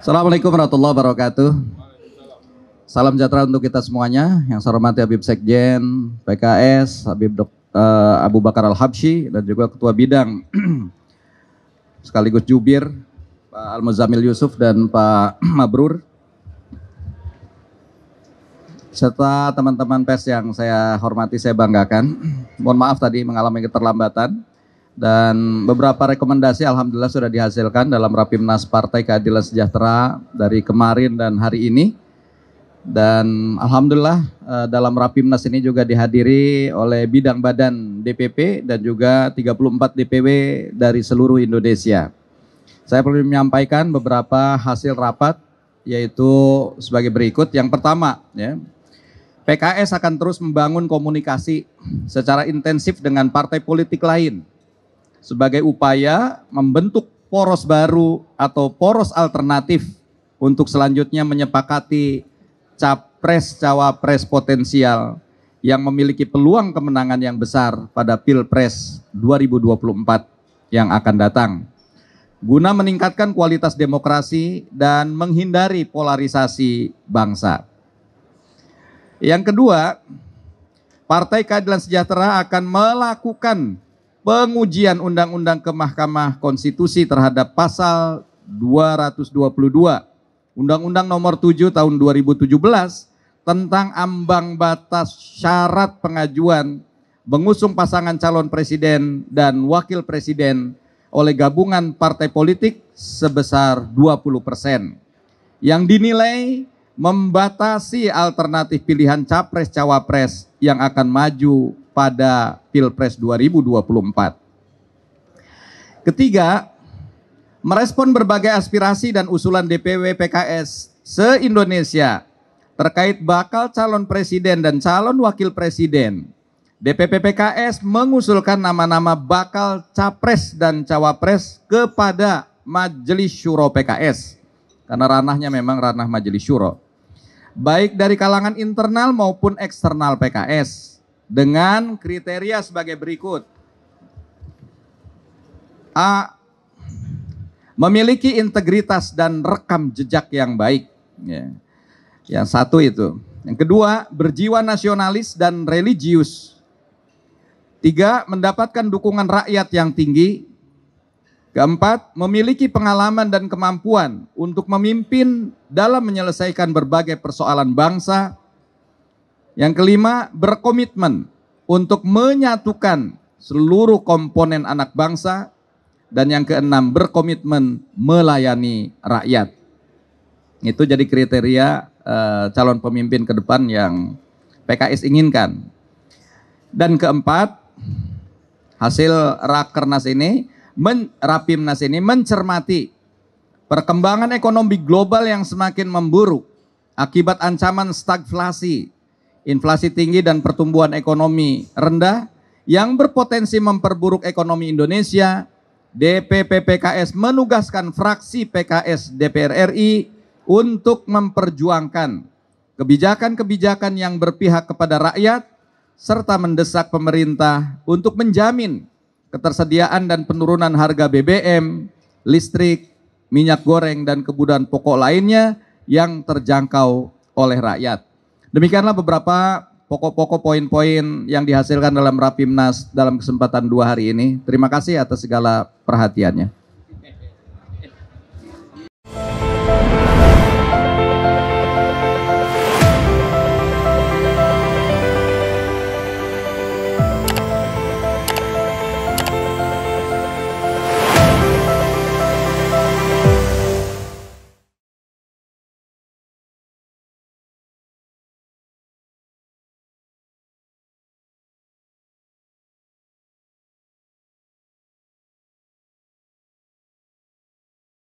Assalamualaikum warahmatullahi wabarakatuh. Salam sejahtera untuk kita semuanya. Yang saya hormati Habib Sekjen, PKS, Habib Dok, uh, Abu Bakar Al-Habsyi dan juga Ketua Bidang sekaligus jubir Pak Al-Muzamil Yusuf dan Pak Mabrur serta teman-teman pers yang saya hormati, saya banggakan. Mohon maaf tadi mengalami keterlambatan dan beberapa rekomendasi alhamdulillah sudah dihasilkan dalam Rapimnas Partai Keadilan Sejahtera dari kemarin dan hari ini. Dan alhamdulillah eh, dalam Rapimnas ini juga dihadiri oleh bidang badan DPP dan juga 34 DPW dari seluruh Indonesia. Saya perlu menyampaikan beberapa hasil rapat yaitu sebagai berikut. Yang pertama, ya, PKS akan terus membangun komunikasi secara intensif dengan partai politik lain sebagai upaya membentuk poros baru atau poros alternatif untuk selanjutnya menyepakati capres-cawapres potensial yang memiliki peluang kemenangan yang besar pada Pilpres 2024 yang akan datang. Guna meningkatkan kualitas demokrasi dan menghindari polarisasi bangsa. Yang kedua, Partai Keadilan Sejahtera akan melakukan pengujian Undang-Undang ke Mahkamah Konstitusi terhadap pasal 222 Undang-Undang Nomor 7 Tahun 2017 tentang ambang batas syarat pengajuan mengusung pasangan calon presiden dan wakil presiden oleh gabungan partai politik sebesar 20 persen yang dinilai membatasi alternatif pilihan capres-cawapres yang akan maju pada Pilpres 2024. Ketiga, merespon berbagai aspirasi dan usulan DPW PKS se-Indonesia terkait bakal calon presiden dan calon wakil presiden. DPP PKS mengusulkan nama-nama bakal capres dan cawapres kepada Majelis Syuro PKS. Karena ranahnya memang ranah Majelis Syuro. Baik dari kalangan internal maupun eksternal PKS dengan kriteria sebagai berikut. A. Memiliki integritas dan rekam jejak yang baik. Ya. Yang satu itu. Yang kedua, berjiwa nasionalis dan religius. Tiga, mendapatkan dukungan rakyat yang tinggi. Keempat, memiliki pengalaman dan kemampuan untuk memimpin dalam menyelesaikan berbagai persoalan bangsa, yang kelima, berkomitmen untuk menyatukan seluruh komponen anak bangsa. Dan yang keenam, berkomitmen melayani rakyat. Itu jadi kriteria uh, calon pemimpin ke depan yang PKS inginkan. Dan keempat, hasil rakernas ini, men, rapimnas ini mencermati perkembangan ekonomi global yang semakin memburuk akibat ancaman stagflasi inflasi tinggi dan pertumbuhan ekonomi rendah yang berpotensi memperburuk ekonomi Indonesia, DPP PKS menugaskan fraksi PKS DPR RI untuk memperjuangkan kebijakan-kebijakan yang berpihak kepada rakyat serta mendesak pemerintah untuk menjamin ketersediaan dan penurunan harga BBM, listrik, minyak goreng dan kebutuhan pokok lainnya yang terjangkau oleh rakyat. Demikianlah beberapa pokok-pokok poin-poin yang dihasilkan dalam Rapimnas dalam kesempatan dua hari ini. Terima kasih atas segala perhatiannya.